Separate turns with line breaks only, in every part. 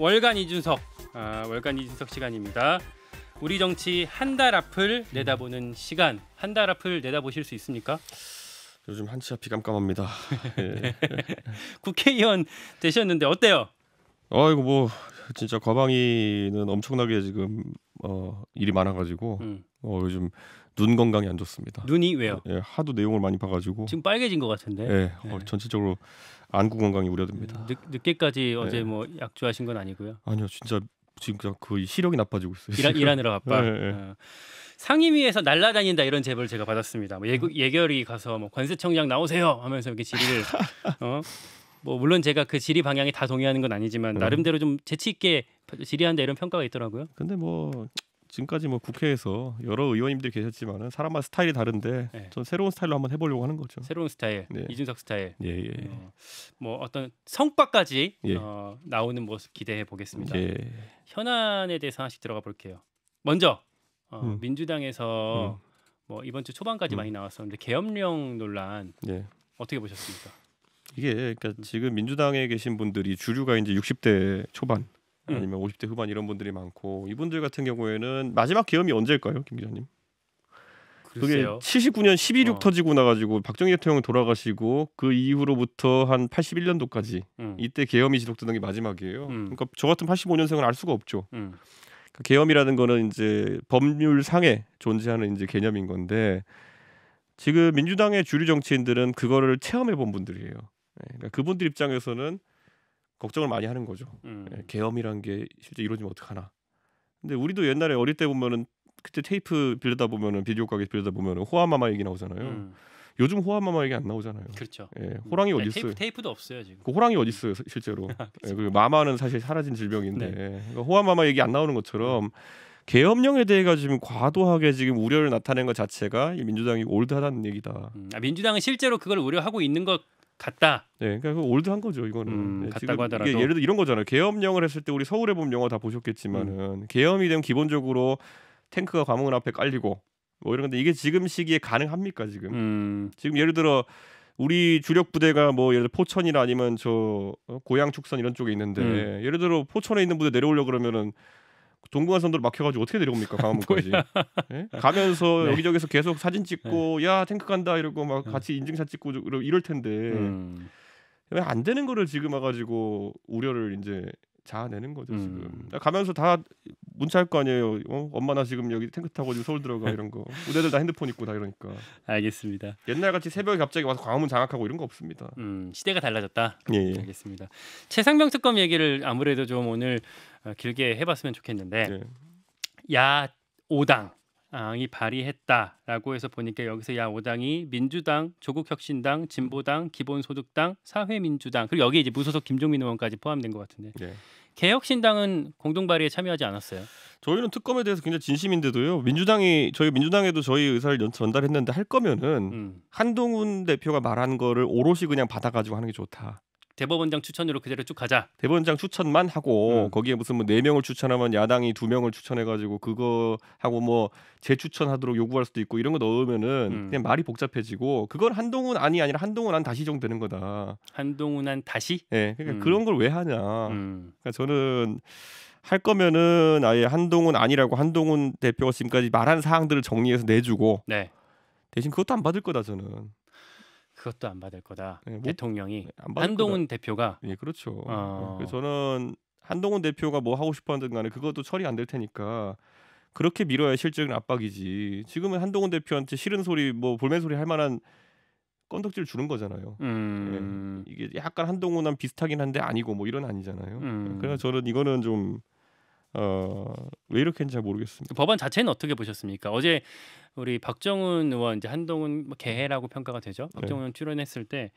월간 이준석 아, 월간 이준석 시간입니다. 우리 정치 한 달 앞을 내다보는 시간 한 달 앞을 내다보실 수 있습니까?
요즘 한치 앞이 깜깜합니다. 예.
국회의원 되셨는데 어때요?
아 이거 뭐 진짜 과방위는 엄청나게 지금 어 일이 많아가지고 음. 어 요즘 눈 건강이 안 좋습니다. 눈이 왜요? 예, 하도 내용을 많이 봐가지고 지금 빨개진 것 같은데. 예, 네. 전체적으로 안구 건강이 우려됩니다. 늦, 늦 게까지 예. 어제 네.
뭐 약주하신 건 아니고요?
아니요, 진짜 지금 그 시력이 나빠지고 있어요. 일하, 일하느라 바빠. 네, 네. 어.
상임위에서 날라다닌다 이런 제보를 제가 받았습니다. 뭐 예, 결위 가서 뭐 관세청장 나오세요 하면서 이렇게 질의를 어? 뭐 물론 제가 그 질의 방향에 다 동의하는 건 아니지만 음. 나름대로 좀 재치 있게 지리한데 이런 평가가 있더라고요.
근데 뭐 지금까지 뭐 국회에서 여러 의원님들 계셨지만은 사람마다 스타일이 다른데 네. 전 새로운 스타일로 한번 해보려고 하는 거죠. 새로운 스타일, 네.
이준석 스타일. 예, 예. 어, 뭐 어떤 성과까지 예. 어, 나오는 모습 기대해 보겠습니다. 예. 현안에 대해서 하나씩 들어가 볼게요. 먼저 어, 음. 민주당에서 음. 뭐 이번 주 초반까지 음. 많이 나왔었는데 계엄령 논란 예. 어떻게
보셨습니까? 이게 그러니까 음. 지금 민주당에 계신 분들이 주류가 이제 60대 초반 음. 아니면 음. 50대 후반 이런 분들이 많고 이분들 같은 경우에는 마지막 기염이 언제일까요, 김 기자님? 글쎄요. 그게 79년 12.6 어. 터지고 나가지고 박정희 대통령 돌아가시고 그 이후로부터 한 81년도까지 음. 이때 계엄이 지속되는 게 마지막이에요. 음. 그러니까 저 같은 85년생은 알 수가 없죠. 음. 그 계엄이라는 거는 이제 법률상에 존재하는 이제 개념인 건데 지금 민주당의 주류 정치인들은 그거를 체험해 본 분들이에요. 예, 그러니까 그분들 입장에서는 걱정을 많이 하는 거죠. 음. 예, 계엄이란 게 실제 이루어지면 어떡하나. 근데 우리도 옛날에 어릴 때 보면은 그때 테이프 빌려다 보면은 비디오 가게 빌려다 보면은 호아마마 얘기 나오잖아요. 음. 요즘 호아마마 얘기 안 나오잖아요. 그렇죠. 예, 호랑이 음. 어디 네, 있어요? 테이프, 도 없어요 지금. 그 호랑이 어디 있어요 실제로? 예, 그렇죠. 그 마마는 사실 사라진 질병인데 네. 그러니까 호아마마 얘기 안 나오는 것처럼 계엄령에 대해가 지금 과도하게 지금 우려를 나타낸 것 자체가 이 민주당이 올드하다는 얘기다. 음,
아, 민주당은 실제로 그걸 우려하고 있는
것 같다. 네, 그러니까 그 올드한 거죠 이거는. 음, 네, 같다고 하더라도 예를 들어 이런 거잖아요. 계엄령을 했을 때 우리 서울에 봄 영화 다 보셨겠지만은 음. 계엄이 되면 기본적으로 탱크가 과문 앞에 깔리고 뭐 이런 건데 이게 지금 시기에 가능합니까 지금? 음. 지금 예를 들어 우리 주력 부대가 뭐 예를 들어 포천이나 아니면 저 어, 고양 축산 이런 쪽에 있는데 음. 예를 들어 포천에 있는 부대 내려오려 그러면은 동궁한 선도로 막혀가지고 어떻게 내려옵니까 강화문까지?
예? 가면서 네. 여기저기서
계속 사진 찍고 네. 야 탱크 간다 이러고 막 네. 같이 인증샷 찍고 이럴 텐데 음. 왜안 되는 거를 지금 와가지고 우려를 이제 자아내는 거죠 음. 지금. 가면서 다 문자할 거 아니에요. 어? 엄마 나 지금 여기 탱크 타고 지금 서울 들어가 이런 거. 우리들 다 핸드폰 있고 다 이러니까.
알겠습니다.
옛날 같이 새벽에 갑자기 와서 광화문 장악하고 이런 거 없습니다. 음, 시대가 달라졌다.
예, 예. 알겠습니다.
최상병 특검 얘기를 아무래도 좀
오늘 어, 길게 해봤으면 좋겠는데, 예. 야 오당 당이 발의했다라고 해서 보니까 여기서 야오당이 민주당, 조국혁신당, 진보당, 기본소득당, 사회민주당 그리고 여기 이제 무소속 김종민 의원까지 포함된 것 같은데 네. 개혁신당은 공동 발의에 참여하지 않았어요.
저희는 특검에 대해서 굉장히 진심인데도요. 민주당이 저희 민주당에도 저희 의사를 전달했는데 할 거면은 음. 한동훈 대표가 말한 거를 오롯이 그냥 받아가지고 하는 게 좋다.
대법원장 추천으로 그대로 쭉 가자.
대법원장 추천만 하고 음. 거기에 무슨 뭐네 명을 추천하면 야당이 두 명을 추천해가지고 그거 하고 뭐 재추천하도록 요구할 수도 있고 이런 거 넣으면은 음. 그냥 말이 복잡해지고 그건 한동훈 안이 아니라 한동훈 안 다시 정되는 거다. 한동훈 안 다시? 예. 네, 그러니까 음. 그런 걸 왜 하냐. 음. 그러니까 저는. 할 거면은 아예 한동훈 아니라고 한동훈 대표가 지금까지 말한 사항들을 정리해서 내주고 네. 대신 그것도 안 받을 거다 저는. 그것도 안 받을 거다. 네, 뭐, 대통령이 예, 안 받을 한동훈 거다. 대표가 예, 그렇죠. 어. 예, 그 저는 한동훈 대표가 뭐 하고 싶어 하든 간에 그것도 처리 안 될 테니까 그렇게 밀어야 실적인 압박이지. 지금은 한동훈 대표한테 싫은 소리 뭐 볼멘 소리 할 만한 건덕지를 주는 거잖아요. 음. 예, 이게 약간 한동훈한 비슷하긴 한데 아니고 뭐 이런 아니잖아요. 음. 그래서 저는 이거는 좀 어, 왜 이렇게 했는지 잘 모르겠습니다.
법안 자체는 어떻게 보셨습니까? 어제 우리 박정훈 의원 이제 한동훈 뭐 개해라고 평가가 되죠. 네. 박정훈 네. 출연했을 때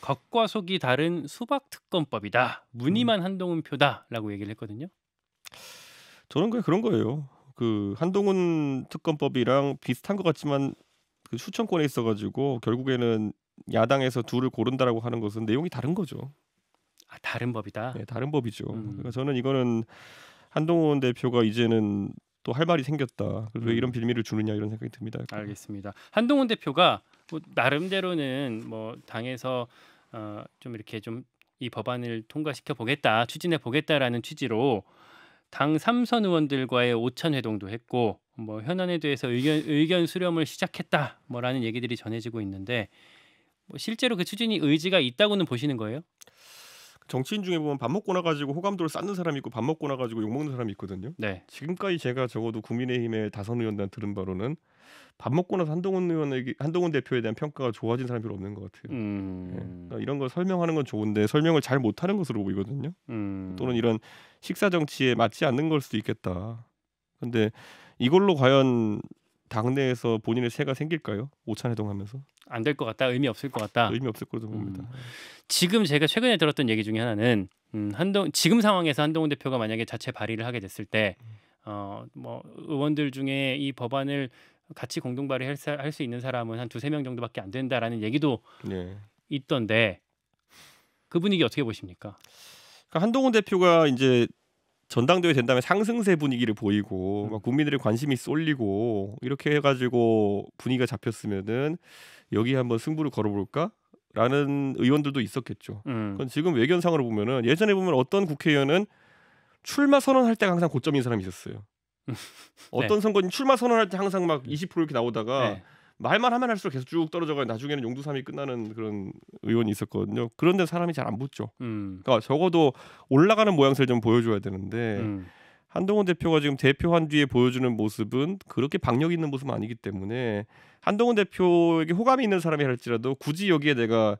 겉과 속이 다른 수박 특검법이다. 무늬만 음. 한동훈 표다라고 얘기를 했거든요.
저는 그냥 그런 거예요. 그 한동훈 특검법이랑 비슷한 것 같지만 그 추천권에 있어가지고 결국에는 야당에서 둘을 고른다라고 하는 것은 내용이 다른 거죠. 아 다른 법이다. 네, 다른 법이죠. 음. 그러니까 저는 이거는 한동훈 대표가 이제는 또 할 말이 생겼다. 그왜 음. 이런 빌미를 주느냐 이런 생각이 듭니다. 약간. 알겠습니다.
한동훈 대표가 뭐 나름대로는 뭐 당에서 어, 좀 이렇게 좀 이 법안을 통과시켜 보겠다, 추진해 보겠다라는 취지로 당 삼선 의원들과의 오찬 회동도 했고 뭐 현안에 대해서 의견 의견 수렴을 시작했다 뭐라는 얘기들이 전해지고 있는데 뭐 실제로 그 추진이
의지가 있다고는 보시는 거예요? 정치인 중에 보면 밥 먹고 나가지고 호감도를 쌓는 사람이 있고 밥 먹고 나가지고 욕 먹는 사람이 있거든요. 네. 지금까지 제가 적어도 국민의힘의 다선 의원단 들은 바로는 밥 먹고 나서 한동훈 의원에게 한동훈 대표에 대한 평가가 좋아진 사람이 별로 없는 것 같아요. 음... 네. 그러니까 이런 걸 설명하는 건 좋은데 설명을 잘 못하는 것으로 보이거든요. 음... 또는 이런 식사 정치에 맞지 않는 걸 수도 있겠다. 근데 이걸로 과연 당내에서 본인의 새가 생길까요? 오찬해동하면서? 안 될 것 같다. 의미 없을 것 같다. 의미 없을 거로
봅니다. 음. 지금 제가 최근에 들었던 얘기 중에 하나는 음, 한동 지금 상황에서 한동훈 대표가 만약에 자체 발의를 하게 됐을 때 어, 뭐 의원들 중에 이 법안을 같이 공동 발의할 수 있는 사람은 한 두 세 명 정도밖에 안 된다라는 얘기도 네. 있던데 그 분위기 어떻게 보십니까
그러니까 한동훈 대표가 이제 전당대회 된 다음에 상승세 분위기를 보이고 음. 막 국민들의 관심이 쏠리고 이렇게 해가지고 분위기가 잡혔으면은 여기 한번 승부를 걸어볼까? 라는 의원들도 있었겠죠. 음. 그건 지금 외견상으로 보면은 예전에 보면 어떤 국회의원은 출마 선언할 때 항상 고점인 사람이 있었어요. 음. 어떤 네. 선거는 출마 선언할 때 항상 막 20% 음. 이렇게 나오다가 네. 뭐 말만 하면 할수록 계속 쭉 떨어져가 나중에는 용두삼이 끝나는 그런 의원이 있었거든요. 그런데 사람이 잘 안 붙죠. 음. 그러니까 적어도 올라가는 모양새를 좀 보여줘야 되는데 음. 한동훈 대표가 지금 대표한 뒤에 보여주는 모습은 그렇게 박력 있는 모습은 아니기 때문에 한동훈 대표에게 호감이 있는 사람이 할지라도 굳이 여기에 내가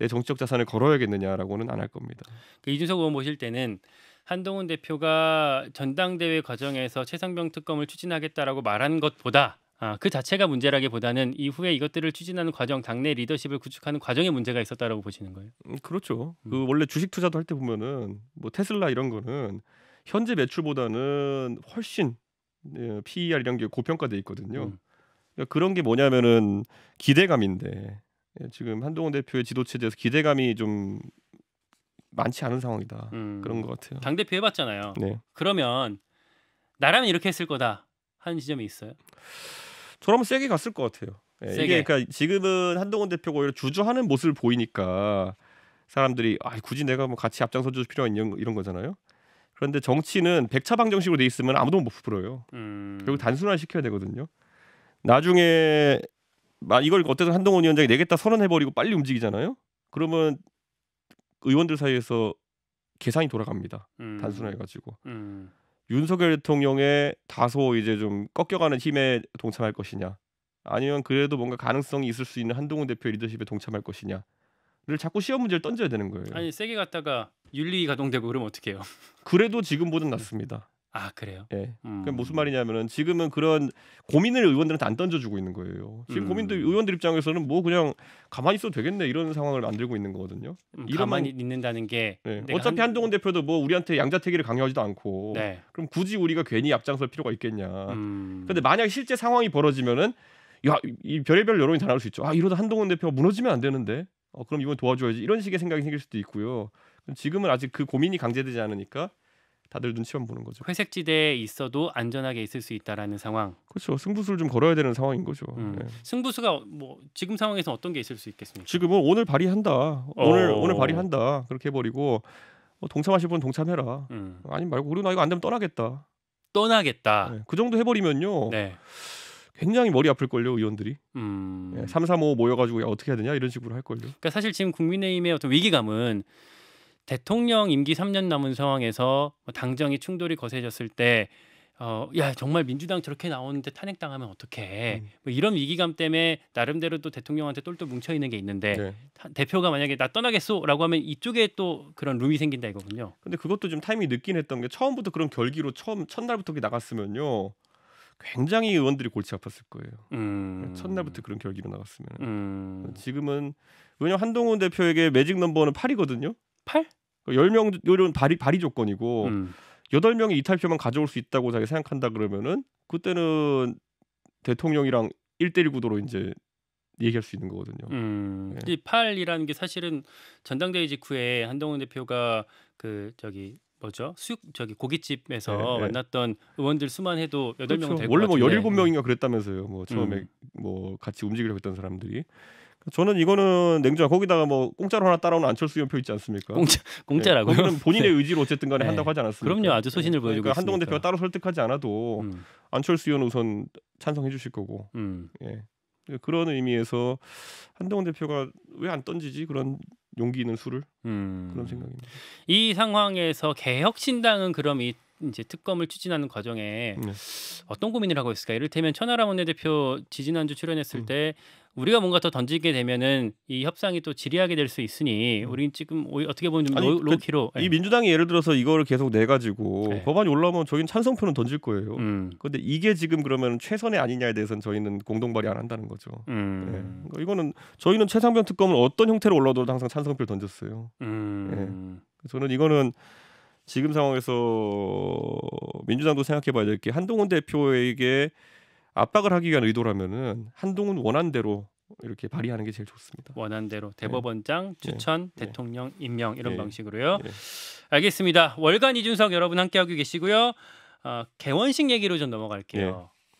내 정치적 자산을 걸어야겠느냐라고는 안 할 겁니다. 그 이준석 의원 보실 때는 한동훈
대표가 전당대회 과정에서 최상병 특검을 추진하겠다라고 말한 것보다 아, 그 자체가 문제라기보다는 이후에 이것들을 추진하는 과정, 당내 리더십을 구축하는 과정에 문제가 있었다라고 보시는 거예요.
음, 그렇죠. 음. 그 원래 주식 투자도 할 때 보면은 뭐 테슬라 이런 거는 현재 매출보다는 훨씬 예, PER 이런 게 고평가돼 있거든요. 음. 그러니까 그런 게 뭐냐면은 기대감인데 예, 지금 한동훈 대표의 지도체에 제서 기대감이 좀 많지 않은 상황이다. 음. 그런 것 같아요. 당
대표 해봤잖아요. 네. 그러면 나라면 이렇게 했을 거다 하는 지점이 있어요.
저라면 세게 갔을 것 같아요. 예, 세게. 이게 그러니까 지금은 한동훈 대표가 오히려 주저하는 모습을 보이니까 사람들이 아, 굳이 내가 뭐 같이 앞장서 줄 필요가 있는 이런 거잖아요. 그런데 정치는 백차방 정식으로 돼 있으면 아무도 못 풀어요. 음. 결국 단순화 시켜야 되거든요. 나중에 이걸 어쨌든 한동훈 위원장이 내겠다 선언해버리고 빨리 움직이잖아요. 그러면 의원들 사이에서 계산이 돌아갑니다. 음. 단순화해가지고. 음. 윤석열 대통령의 다소 이제 좀 꺾여가는 힘에 동참할 것이냐 아니면 그래도 뭔가 가능성이 있을 수 있는 한동훈 대표의 리더십에 동참할 것이냐를 자꾸 시험 문제를 던져야 되는 거예요. 아니
세게 갔다가 윤리 가동되고 그러면 어떡해요?
그래도 지금보단 낫습니다. 아 그래요? 예. 네. 음. 그 무슨 말이냐면은 지금은 그런 고민을 의원들한테 안 던져주고 있는 거예요. 지금 음. 고민들 의원들 입장에서는 뭐 그냥 가만히 있어도 되겠네 이런 상황을 만들고 있는 거거든요. 음, 이런 가만히
있는다는 게 네. 어차피
한... 동훈 대표도 뭐 우리한테 양자택일을 강요하지도 않고 네. 그럼 굳이 우리가 괜히 앞장설 필요가 있겠냐. 그런데 음. 만약 실제 상황이 벌어지면은 야 이 별의별 여론이 다 나올 수 있죠. 아 이러다 한동훈 대표가 무너지면 안 되는데. 어 그럼 이번 도와줘야지 이런 식의 생각이 생길 수도 있고요. 지금은 아직 그 고민이 강제되지 않으니까 다들 눈치만 보는 거죠.
회색 지대에 있어도 안전하게 있을 수 있다라는 상황.
그렇죠. 승부수를 좀 걸어야 되는 상황인 거죠. 음. 네.
승부수가 뭐 지금 상황에서 어떤 게 있을 수 있겠습니까?
지금은 오늘 발의한다. 어. 오늘 어... 오늘 발의한다. 그렇게 해버리고 뭐 동참하실 분 동참해라. 음. 아니 말고 우리 나 이거 안 되면 떠나겠다. 떠나겠다. 네. 그 정도 해버리면요. 네. 굉장히 머리 아플 걸요 의원들이 음... 네, 3, 3, 5 모여가지고 야, 어떻게 해야 되냐 이런 식으로 할 걸요. 그러니까
사실 지금 국민의힘의 어떤 위기감은 대통령 임기 3년 남은 상황에서 뭐 당정이 충돌이 거세졌을 때 어, 야 정말 민주당 저렇게 나오는데 탄핵당하면 어떡해 음. 뭐 이런 위기감 때문에 나름대로 또 대통령한테 똘똘 뭉쳐 있는 게 있는데 네. 타, 대표가 만약에 나 떠나겠소라고 하면 이쪽에 또 그런 룸이 생긴다 이거군요.
근데 그것도 좀 타이밍이 늦긴 했던 게 처음부터 그런 결기로 처음 첫날부터 나갔으면요 굉장히 의원들이 골치 아팠을 거예요. 음. 첫날부터 그런 결기로 나갔으면 음. 지금은 왜냐 면 한동훈 대표에게 매직 넘버는 8이거든요. 8? 10명 그러니까 요런 발의 발의 조건이고 음. 8명이 이탈표만 가져올 수 있다고 자기 생각한다 그러면은 그때는 대통령이랑 1대1 구도로 이제 얘기할 수 있는 거거든요. 음, 네.
이 8이라는 게 사실은 전당대회 직후에 한동훈 대표가 그 저기 뭐죠? 수육 저기 고깃집에서 네, 네. 만났던 의원들 수만 해도 여명 그렇죠. 될것 같은데. 원래 뭐 열일곱 명인가
그랬다면서요. 뭐 처음에 음. 뭐 같이 움직이려고 했던 사람들이. 저는 이거는 냉정. 거기다가 뭐 공짜로 하나 따라오는 안철수 연표 있지 않습니까? 공짜 네, 공짜라고요? 네, 본인의 네. 의지로 어쨌든 간에 네. 한다고 하지 않았습니까? 그럼요, 아주 소신을 네, 그러니까 보여주고 그러니까 한동훈 대표가 따로 설득하지 않아도 음. 안철수 의원 우선 찬성해 주실 거고. 음. 예. 그런 의미에서 한동훈 대표가 왜 안 던지지 그런 용기 있는 수를 음. 그런 생각입니다. 이 상황에서 개혁신당은
그럼 이 이제 특검을 추진하는 과정에 네. 어떤 고민을 하고 있을까? 이를테면 천하람 원내대표 지지난주 출연했을 음. 때 우리가 뭔가 더 던지게 되면은 이 협상이 또 지리하게 될 수 있으니 음. 우리 지금 어떻게 보면 좀 아니, 로, 그 로키로 그, 네. 이 예.
민주당이 예를 들어서 이거를 계속 내 가지고 네. 예. 법안이 올라오면 저희는 찬성표는 던질 거예요. 음. 그런데 이게 지금 그러면 최선의 아니냐에 대해서는 저희는 공동 발의 안 한다는 거죠. 음. 네. 이거는 저희는 최상병 특검은 어떤 형태로 올라오도 항상 찬성표를 던졌어요. 음. 저는 이거는 지금 상황에서 민주당도 생각해봐야 될 게 한동훈 대표에게 압박을 하기 위한 의도라면은 한동훈 원한대로 이렇게 발의하는 게 제일 좋습니다.
원한대로 네. 대법원장 네. 추천 네. 대통령 임명 이런 네. 방식으로요. 네. 알겠습니다. 월간 이준석 여러분 함께하고 계시고요. 어, 개원식 얘기로 좀 넘어갈게요. 네.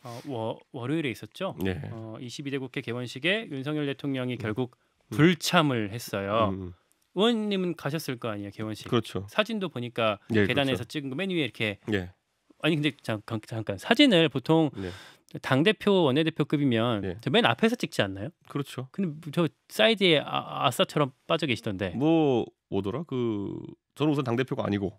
어, 워, 월요일에 있었죠. 어, 22대 국회 개원식에 윤석열 대통령이 결국 음. 불참을 했어요. 음. 음. 의원님은 가셨을 거 아니에요 개원식. 그렇죠. 사진도 보니까 예, 그렇죠. 계단에서 그렇죠. 찍은 거 맨 위에 이렇게. 예. 아니 근데 잠깐, 잠깐 사진을 보통 예. 네. 당 대표 원내대표급이면 예. 맨 앞에서 찍지 않나요? 그렇죠. 근데 저 사이드에 아, 아싸처럼
빠져 계시던데. 뭐 오더라 그 저는 우선 당 대표가 아니고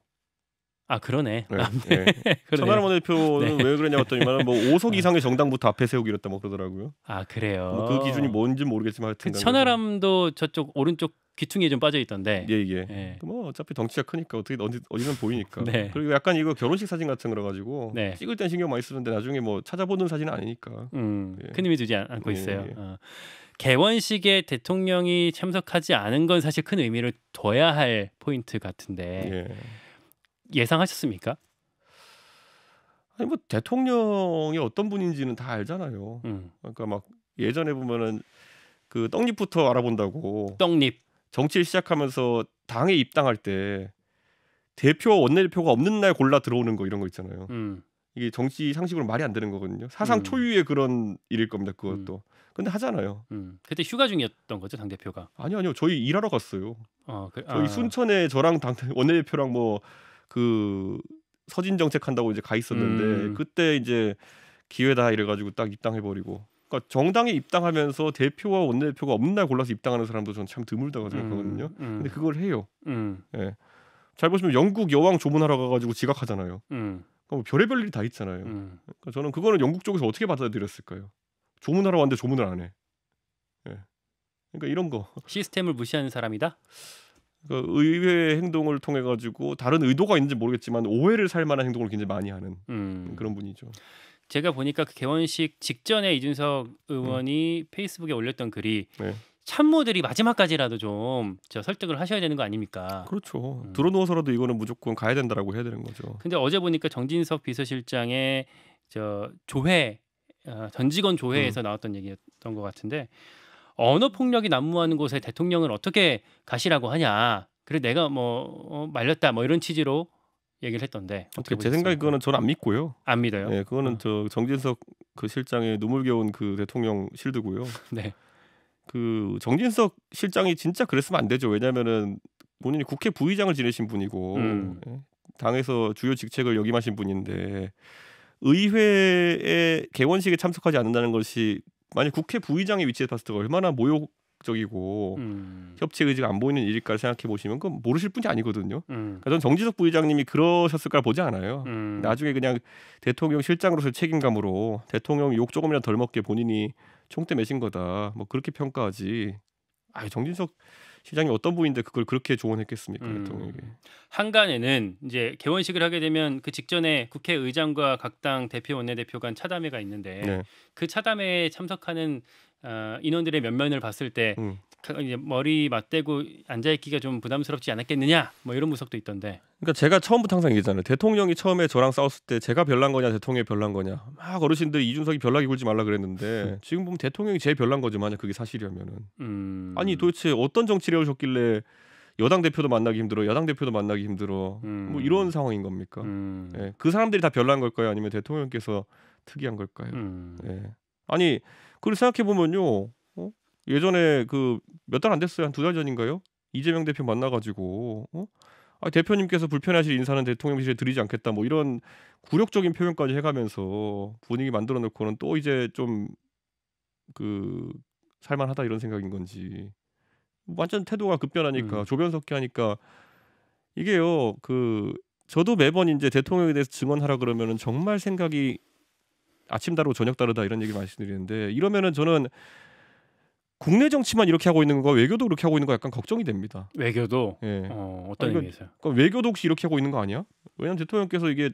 아 그러네. 네, 아, 예. 네. 네. 천하람 대표는 네. 왜 그러냐 했더니만 뭐 5석 이상의 정당부터 앞에 세우기 로했다뭐 그러더라고요. 아 그래요. 뭐그 기준이 뭔지 모르겠지만 하여튼 그 천하람도 저쪽 오른쪽 귀퉁이에 좀 빠져 있던데. 예 예. 네. 그 뭐 어차피 덩치가 크니까 어떻게 어디 어디든 보이니까. 네. 그리고 약간 이거 결혼식 사진 같은 거라 가지고 네. 찍을 땐 신경 많이 쓰는데 나중에 뭐 찾아보는 사진은 아니니까. 음, 예. 큰
의미 두지 않, 고 예, 있어요. 예. 어. 개원식에 대통령이 참석하지 않은 건 사실 큰 의미를 둬야 할 포인트 같은데. 예. 예상하셨습니까?
아니 뭐 대통령이 어떤 분인지는 다 알잖아요. 음. 그러니까 막 예전에 보면은 그 떡잎부터 알아본다고. 떡잎. 정치를 시작하면서 당에 입당할 때 대표 원내대표가 없는 날 골라 들어오는 거 이런 거 있잖아요. 음. 이게 정치 상식으로 말이 안 되는 거거든요. 사상 음. 초유의 그런 일일 겁니다. 그것도. 음. 근데 하잖아요. 음.
그때 휴가 중이었던 거죠 당 대표가?
아니요 아니요 저희 일하러 갔어요.
어, 그, 저희 아.
순천에 저랑 당 원내대표랑 뭐그 서진 정책 한다고 이제 가 있었는데 음. 그때 이제 기회다 이래가지고 딱 입당해 버리고. 그러니까 정당에 입당하면서 대표와 원내대표가 없는 날 골라서 입당하는 사람도 저는 참 드물다고 음. 생각하거든요. 음. 음. 근데 그걸 해요. 음. 예. 잘 보시면 영국 여왕 조문하러 가가지고 지각하잖아요. 음. 그니까뭐 별의별 일이 다 있잖아요. 그러니까 저는 그거는 영국 쪽에서 어떻게 받아들였을까요? 조문하러 왔는데 조문을 안 해. 예. 그러니까 이런 거 시스템을 무시하는 사람이다. 그 의회의 행동을 통해 가지고 다른 의도가 있는지 모르겠지만 오해를 살 만한 행동을 굉장히 많이 하는 음. 그런 분이죠.
제가 보니까 그 개원식 직전에 이준석 의원이 음. 페이스북에 올렸던 글이 네. 참모들이 마지막까지라도 좀
저 설득을 하셔야 되는 거 아닙니까? 그렇죠. 음. 들어누워서라도 이거는 무조건 가야 된다라고 해야 되는 거죠.
근데 어제 보니까 정진석 비서실장의 저 조회 어, 전 직원 조회에서 음. 나왔던 얘기였던 것 같은데 언어 폭력이 난무하는 곳에 대통령을 어떻게 가시라고 하냐. 그래 내가 뭐 어, 말렸다 뭐 이런 취지로 얘기를 했던데
어떻게 제 생각에 그거는 저는 안 믿고요. 안 믿어요. 네, 그거는 어. 저 정진석 그 실장의 눈물겨운 그 대통령 실드고요. 네. 그 정진석 실장이 진짜 그랬으면 안 되죠. 왜냐면은 본인이 국회 부의장을 지내신 분이고 음. 예, 당에서 주요 직책을 역임하신 분인데 의회의 개원식에 참석하지 않는다는 것이 만약 국회 부의장의 위치에 봤을 때 얼마나 모욕 적이고 음. 협치 의지가 안 보이는 일일까 생각해 보시면 그건 모르실 분이 아니거든요. 음. 그러니까 전 정지석 부의장님이 그러셨을까 보지 않아요. 음. 나중에 그냥 대통령 실장으로서 책임감으로 대통령 욕 조금이라도 덜 먹게 본인이 총대 매신 거다. 뭐 그렇게 평가하지. 아 정진석 시장이 어떤 분인데 그걸 그렇게 조언했겠습니까 음. 대통령에게.
한간에는 이제 개원식을 하게 되면 그 직전에 국회의장과 각당 대표 원내대표 간 차담회가 있는데 네. 그 차담회에 참석하는 어, 인원들의 면면을 봤을 때 음. 이제 머리 맞대고 앉아 있기가 좀 부담스럽지 않았겠느냐 뭐 이런 분석도 있던데.
그러니까 제가 처음부터 항상 얘기잖아요. 대통령이 처음에 저랑 싸웠을 때 제가 별난 거냐 대통령이 별난 거냐 막 어르신들 이준석이 별나게 굴지 말라 그랬는데 지금 보면 대통령이 제일 별난 거지 만약 그게 사실이라면은 음... 아니 도대체 어떤 정치를 해오셨길래 여당 대표도 만나기 힘들어 여당 대표도 만나기 힘들어 음... 뭐 이런 음. 상황인 겁니까? 음... 예. 그 사람들이 다 별난 걸까요 아니면 대통령께서 특이한 걸까요? 음. 예. 아니 그걸 생각해 보면요. 어? 예전에 그 몇 달 안 됐어요. 한 두 달 전인가요? 이재명 대표 만나가지고 어? 아, 대표님께서 불편하실 인사는 대통령실에 드리지 않겠다. 뭐 이런 굴욕적인 표현까지 해가면서 분위기 만들어 놓고는 또 이제 좀 그 살만하다 이런 생각인 건지 완전 태도가 급변하니까 음. 조변석기 하니까 이게요 그 저도 매번 이제 대통령에 대해서 증언하라 그러면은 정말 생각이 아침 다르고 저녁 다르다 이런 얘기 말씀드리는데 이러면은 저는 국내 정치만 이렇게 하고 있는 거 외교도 그렇게 하고 있는 거 약간 걱정이 됩니다. 외교도 예. 어, 떤 아니, 그러니까 의미에서요? 그러니까 외교도 혹시 이렇게 하고 있는 거 아니야? 왜냐하면 대통령께서 이게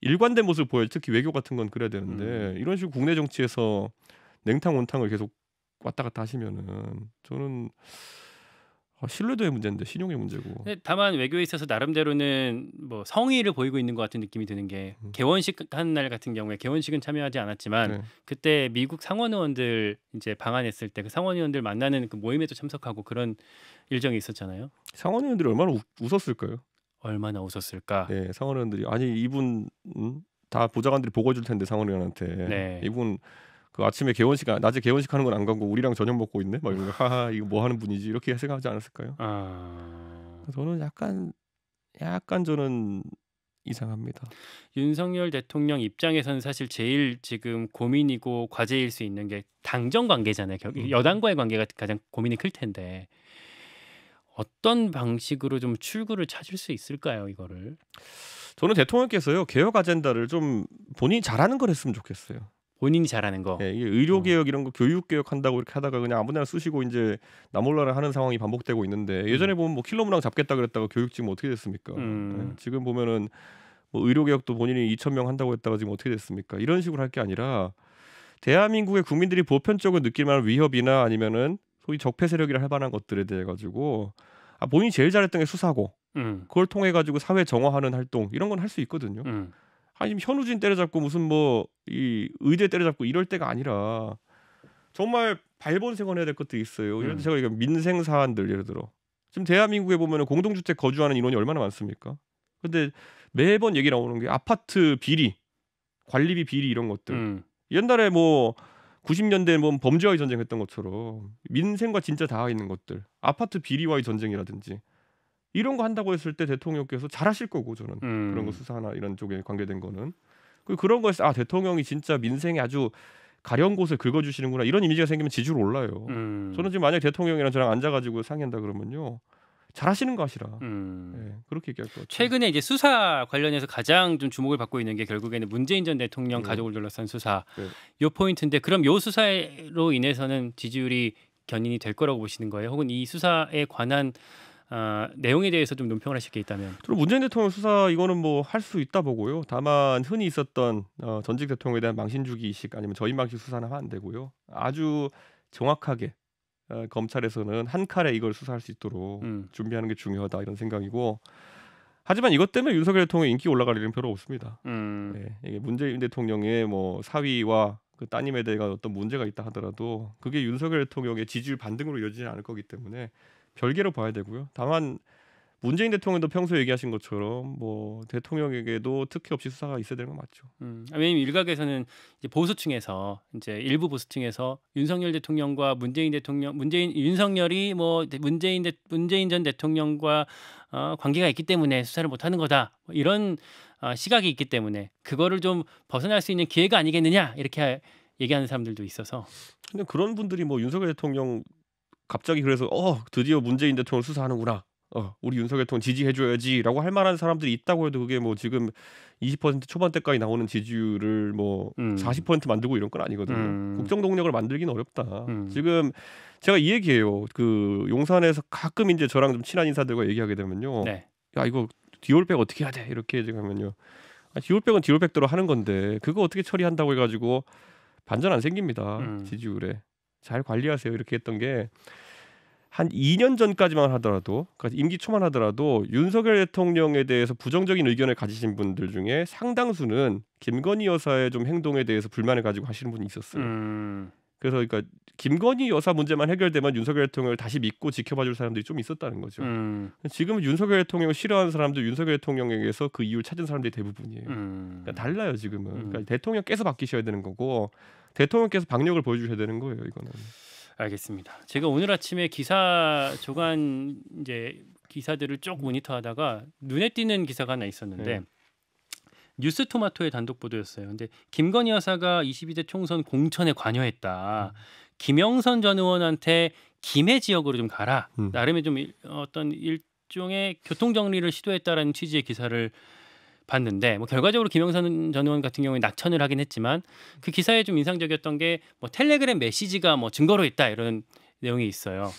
일관된 모습을 보여요. 특히 외교 같은 건 그래야 되는데 음. 이런 식으로 국내 정치에서 냉탕 온탕을 계속 왔다 갔다 하시면은 저는 아, 신뢰도의 문제인데 신용의 문제고.
다만 외교에 있어서 나름대로는 뭐 성의를 보이고 있는 것 같은 느낌이 드는 게 음. 개원식 한 날 같은 경우에 개원식은 참여하지 않았지만 네. 그때 미국 상원 의원들 이제 방한했을 때 그 상원 의원들 만나는 그 모임에도 참석하고 그런 일정이 있었잖아요.
상원 의원들이 얼마나 우, 웃었을까요? 얼마나 웃었을까? 네, 예, 상원 의원들이 아니 이분 음? 다 보좌관들이 보고 줄 텐데 상원 의원한테 네. 이분 그 아침에 개원식 아, 낮에 개원식 하는 건안 가고 우리랑 저녁 먹고 있네 막 이런 거 하하 이거 뭐 하는 분이지 이렇게 생각하지 않았을까요? 아... 저는 약간 약간 저는 이상합니다.
윤석열 대통령 입장에서는 사실 제일 지금 고민이고 과제일 수 있는 게 당정 관계잖아요. 음. 여당과의 관계가 가장 고민이 클 텐데
어떤 방식으로 좀 출구를 찾을 수 있을까요, 이거를? 저는 대통령께서요 개혁 아젠다를 좀 본인이 잘하는 걸 했으면 좋겠어요. 본인이 잘하는 거. 예, 이게 의료 개혁 음. 이런 거 교육 개혁 한다고 이렇게 하다가 그냥 아무데나 쓰시고 이제 나몰라를 하는 상황이 반복되고 있는데 예전에 음. 보면 뭐 킬러 문항 잡겠다 그랬다가 교육 지금 어떻게 됐습니까? 음. 예, 지금 보면은 뭐 의료 개혁도 본인이 2천 명 한다고 했다가 지금 어떻게 됐습니까? 이런 식으로 할 게 아니라 대한민국의 국민들이 보편적으로 느낄 만한 위협이나 아니면은 소위 적폐 세력이라 할 만한 것들에 대해 가지고 아 본인이 제일 잘했던 게 수사고 음. 그걸 통해 가지고 사회 정화하는 활동 이런 건 할 수 있거든요. 음. 아니 지금 현우진 때려잡고 무슨 뭐 이 의대 때려잡고 이럴 때가 아니라 정말 발본색원 해야 될 것도 있어요. 예를 들어 음. 제가 이거 민생 사안들 예를 들어 지금 대한민국에 보면은 공동주택 거주하는 인원이 얼마나 많습니까? 근데 매번 얘기 나오는 게 아파트 비리, 관리비 비리 이런 것들. 음. 옛날에 뭐 90년대 에뭐 범죄와의 전쟁했던 것처럼 민생과 진짜 닿아 있는 것들, 아파트 비리와의 전쟁이라든지 이런 거 한다고 했을 때 대통령께서 잘하실 거고 저는 음. 그런 거 수사나 이런 쪽에 관계된 거는 그 그런 거에서 아 대통령이 진짜 민생에 아주 가려운 곳을 긁어주시는구나 이런 이미지가 생기면 지지율 올라요. 음. 저는 지금 만약 대통령이랑 저랑 앉아가지고 상의한다 그러면요. 잘하시는 것이라 음. 네, 그렇게 얘기할 것 같아요.
최근에 이제 수사 관련해서 가장 좀 주목을 받고 있는 게 결국에는 문재인 전 대통령 네. 가족을 둘러싼 수사 네. 요 포인트인데 그럼 요 수사로 인해서는 지지율이 견인이 될 거라고 보시는 거예요? 혹은 이 수사에 관한 어, 내용에 대해서 좀 논평을 하실 게 있다면.
저는 문재인 대통령 수사 이거는 뭐 할 수 있다 보고요. 다만 흔히 있었던 어, 전직 대통령에 대한 망신주기 이식 아니면 저임 망식 수사는 하면 안 되고요. 아주 정확하게 어, 검찰에서는 한 칼에 이걸 수사할 수 있도록 음. 준비하는 게 중요하다 이런 생각이고. 하지만 이것 때문에 윤석열 대통령 인기 올라갈 일은 별로 없습니다. 음. 네, 이게 문재인 대통령의 뭐 사위와 그 따님에 대해 어떤 문제가 있다 하더라도 그게 윤석열 대통령의 지지율 반등으로 이어지지 않을 거기 때문에 별개로 봐야 되고요. 다만 문재인 대통령도 평소 에 얘기하신 것처럼 뭐 대통령에게도 특혜 없이 수사가 있어야 되는 건 맞죠. 음,
왜냐면 일각에서는 이제 보수층에서 이제 일부 보수층에서 윤석열 대통령과 문재인 대통령 문재인 윤석열이 뭐 문재인 대, 문재인 전 대통령과 어, 관계가 있기 때문에 수사를 못 하는 거다 뭐 이런 어, 시각이 있기 때문에 그거를 좀 벗어날 수 있는 기회가 아니겠느냐 이렇게 얘기하는 사람들도
있어서. 근데 그런 분들이 뭐 윤석열 대통령 갑자기 그래서 어 드디어 문재인 대통령 수사하는구나. 어, 우리 윤석열 대통령 지지해줘야지라고 할 만한 사람들이 있다고 해도 그게 뭐 지금 20% 초반대까지 나오는 지지율을 뭐 음. 40% 만들고 이런 건 아니거든요. 음. 국정 동력을 만들기는 어렵다. 음. 지금 제가 이 얘기해요. 그 용산에서 가끔 이제 저랑 좀 친한 인사들과 얘기하게 되면요. 네. 야 이거 디올백 어떻게 해야 돼? 이렇게 지금 하면요. 아, 디올백은 디올백대로 하는 건데 그거 어떻게 처리한다고 해가지고 반전 안 생깁니다. 음. 지지율에. 잘 관리하세요 이렇게 했던 게 한 2년 전까지만 하더라도 그러니까 임기 초만 하더라도 윤석열 대통령에 대해서 부정적인 의견을 가지신 분들 중에 상당수는 김건희 여사의 좀 행동에 대해서 불만을 가지고 하시는 분이 있었어요. 음. 그래서 그러니까 김건희 여사 문제만 해결되면 윤석열 대통령을 다시 믿고 지켜봐줄 사람들이 좀 있었다는 거죠. 음. 지금 윤석열 대통령을 싫어하는 사람들 윤석열 대통령에게서 그 이유를 찾은 사람들이 대부분이에요. 음. 그러니까 달라요 지금은. 음. 그러니까 대통령께서 바뀌셔야 되는 거고 대통령께서 박력을 보여주셔야 되는 거예요. 이거는.
알겠습니다. 제가 오늘 아침에 기사 조간 이제 기사들을 쭉 모니터하다가 눈에 띄는 기사가 하나 있었는데 네. 뉴스 토마토의 단독 보도였어요. 근데 김건희 여사가 22대 총선 공천에 관여했다. 음. 김영선 전 의원한테 김해 지역으로 좀 가라. 음. 나름의 좀 어떤 일종의 교통 정리를 시도했다라는 취지의 기사를 봤는데 뭐 결과적으로 김영선 전 의원 같은 경우에 낙천을 하긴 했지만 그 기사에 좀 인상적이었던 게 뭐 텔레그램 메시지가 뭐 증거로 있다 이런 내용이 있어요.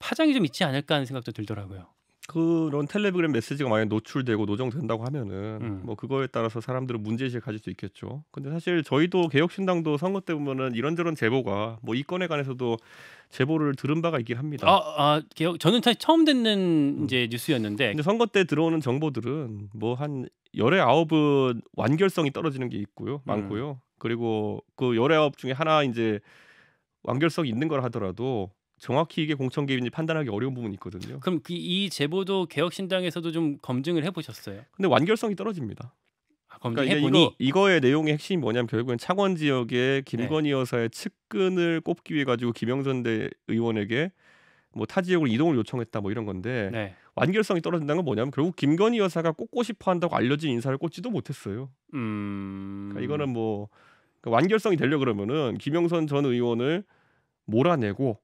파장이 좀 있지 않을까 하는 생각도 들더라고요.
그런 텔레그램 메시지가 만약 노출되고 노정된다고 하면은 음. 뭐 그거에 따라서 사람들은 문제의식을 가질 수 있겠죠. 근데 사실 저희도 개혁신당도 선거 때 보면은 이런저런 제보가 뭐 이 건에 관해서도 제보를 들은 바가 있긴 합니다. 아, 아 개혁 저는 사실 처음 듣는 음. 이제 뉴스였는데 근데 선거 때 들어오는 정보들은 뭐 한 열의 아홉은 완결성이 떨어지는 게 있고요, 음. 많고요. 음. 그리고 그 열의 아홉 중에 하나 이제 완결성이 있는 걸 하더라도 정확히 이게 공천 개입인지 판단하기 어려운 부분이 있거든요. 그럼 그, 이 제보도 개혁신당에서도 좀 검증을 해보셨어요? 근데 완결성이 떨어집니다. 아, 그러니까 이거, 이거의 내용의 핵심이 뭐냐면 결국엔 창원 지역의 김건희 네. 여사의 측근을 꼽기 위해 가지고 김영선 대 의원에게 뭐 타 지역으로 이동을 요청했다 뭐 이런 건데 네. 완결성이 떨어진다는 건 뭐냐면 결국 김건희 여사가 꼽고 싶어 한다고 알려진 인사를 꼽지도 못했어요. 음... 그러니까 이거는 뭐 그러니까 완결성이 되려 그러면은 김영선 전 의원을 몰아내고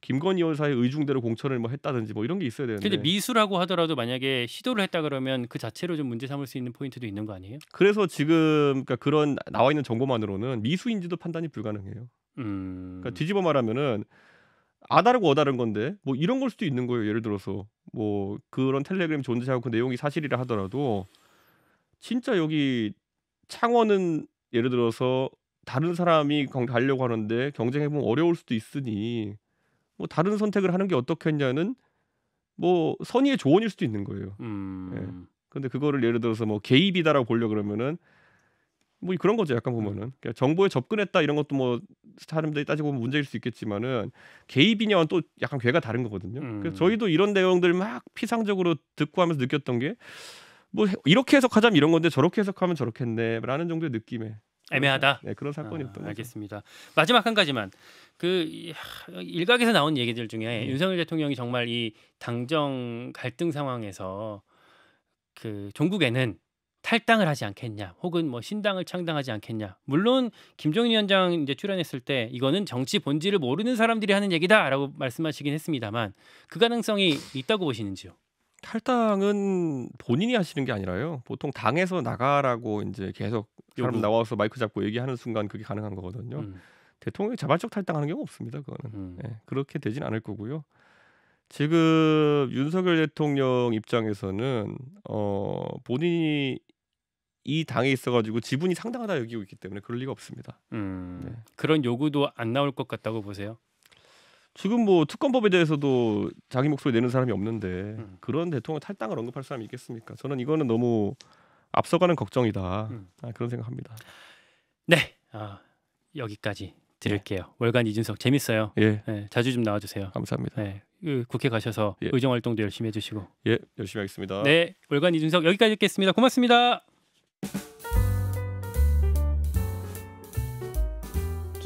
김건희 여사의 의중대로 공천을 뭐 했다든지 뭐 이런 게 있어야 되는데. 근데
미수라고 하더라도 만약에 시도를 했다 그러면 그 자체로 좀 문제 삼을 수 있는 포인트도 있는 거 아니에요?
그래서 지금 그러니까 그런 나와 있는 정보만으로는 미수인지도 판단이 불가능해요. 음... 그러니까 뒤집어 말하면은 아다르고 어다른 건데 뭐 이런 걸 수도 있는 거예요. 예를 들어서 뭐 그런 텔레그램 존재하고 그 내용이 사실이라 하더라도 진짜 여기 창원은 예를 들어서 다른 사람이 가려고 하는데 경쟁해보면 어려울 수도 있으니 뭐 다른 선택을 하는 게 어떻겠냐는 뭐 선의의 조언일 수도 있는 거예요. 음. 예. 근데 그거를 예를 들어서 뭐 개입이다라고 보려 그러면은 뭐 그런 거죠. 약간 보면은 음. 그러니까 정보에 접근했다 이런 것도 뭐 사람들이 따지고 보면 문제일 수 있겠지만은 개입이냐는 또 약간 괴가 다른 거거든요. 음. 그래서 저희도 이런 내용들 막 피상적으로 듣고 하면서 느꼈던 게 뭐 이렇게 해석하자면 이런 건데 저렇게 해석하면 저렇겠네라는 정도의 느낌에
애매하다. 네, 그런 사건이었던 아, 알겠습니다. 마지막 한 가지만 그 일각에서 나온 얘기들 중에 음. 윤석열 대통령이 정말 이 당정 갈등 상황에서 그 종국에는 탈당을 하지 않겠냐, 혹은 뭐 신당을 창당하지 않겠냐. 물론 김종인 위원장 이제 출연했을 때 이거는 정치 본질을 모르는 사람들이 하는 얘기다라고 말씀하시긴 했습니다만 그 가능성이
있다고 보시는지요? 탈당은 본인이 하시는 게 아니라요. 보통 당에서 나가라고 이제 계속 사람 요 나와서 마이크 잡고 얘기하는 순간 그게 가능한 거거든요. 음. 대통령이 자발적 탈당하는 경우 없습니다. 그거는 음. 네, 그렇게 되진 않을 거고요. 지금 윤석열 대통령 입장에서는 어 본인이 이 당에 있어가지고 지분이 상당하다 여기고 있기 때문에 그럴 리가 없습니다. 음. 네. 그런 요구도 안 나올 것 같다고 보세요. 지금 뭐 특검법에 대해서도 자기 목소리 내는 사람이 없는데 음. 그런 대통령 탈당을 언급할 사람이 있겠습니까? 저는 이거는 너무 앞서가는 걱정이다. 음. 아, 그런 생각합니다. 네, 아, 여기까지
드릴게요. 네. 월간 이준석 재밌어요. 예. 네, 자주 좀 나와주세요. 감사합니다. 네, 그 국회 가셔서 예. 의정 활동도 열심히 해주시고. 예, 열심히 하겠습니다. 네, 월간 이준석 여기까지 듣겠습니다. 고맙습니다.